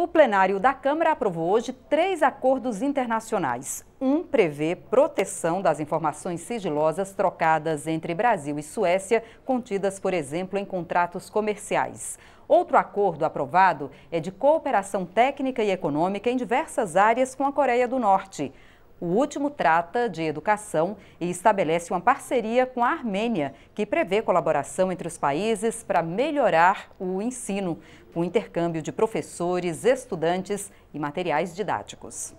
O plenário da Câmara aprovou hoje três acordos internacionais. Um prevê proteção das informações sigilosas trocadas entre Brasil e Suécia, contidas, por exemplo, em contratos comerciais. Outro acordo aprovado é de cooperação técnica e econômica em diversas áreas com a Coreia do Norte. O último trata de educação e estabelece uma parceria com a Armênia, que prevê colaboração entre os países para melhorar o ensino, com intercâmbio de professores, estudantes e materiais didáticos.